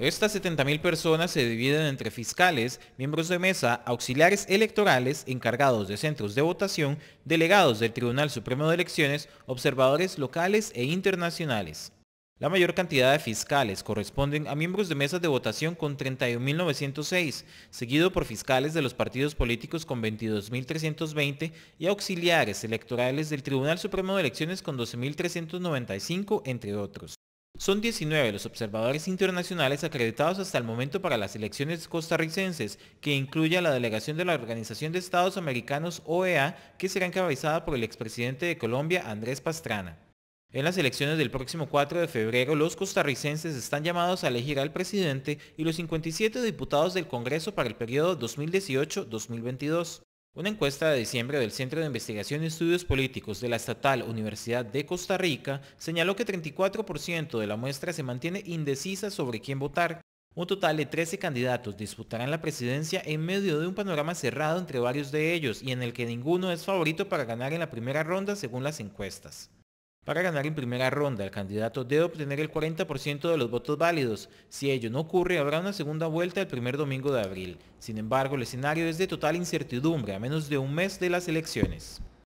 Estas 70.000 personas se dividen entre fiscales, miembros de mesa, auxiliares electorales, encargados de centros de votación, delegados del Tribunal Supremo de Elecciones, observadores locales e internacionales. La mayor cantidad de fiscales corresponden a miembros de mesas de votación con 31.906, seguido por fiscales de los partidos políticos con 22.320 y auxiliares electorales del Tribunal Supremo de Elecciones con 12.395, entre otros. Son 19 los observadores internacionales acreditados hasta el momento para las elecciones costarricenses, que incluye a la delegación de la Organización de Estados Americanos OEA, que será encabezada por el expresidente de Colombia, Andrés Pastrana. En las elecciones del próximo 4 de febrero, los costarricenses están llamados a elegir al presidente y los 57 diputados del Congreso para el periodo 2018-2022. Una encuesta de diciembre del Centro de Investigación y Estudios Políticos de la Estatal Universidad de Costa Rica señaló que 34% de la muestra se mantiene indecisa sobre quién votar. Un total de 13 candidatos disputarán la presidencia en medio de un panorama cerrado entre varios de ellos y en el que ninguno es favorito para ganar en la primera ronda según las encuestas. Para ganar en primera ronda, el candidato debe obtener el 40% de los votos válidos. Si ello no ocurre, habrá una segunda vuelta el primer domingo de abril. Sin embargo, el escenario es de total incertidumbre a menos de un mes de las elecciones.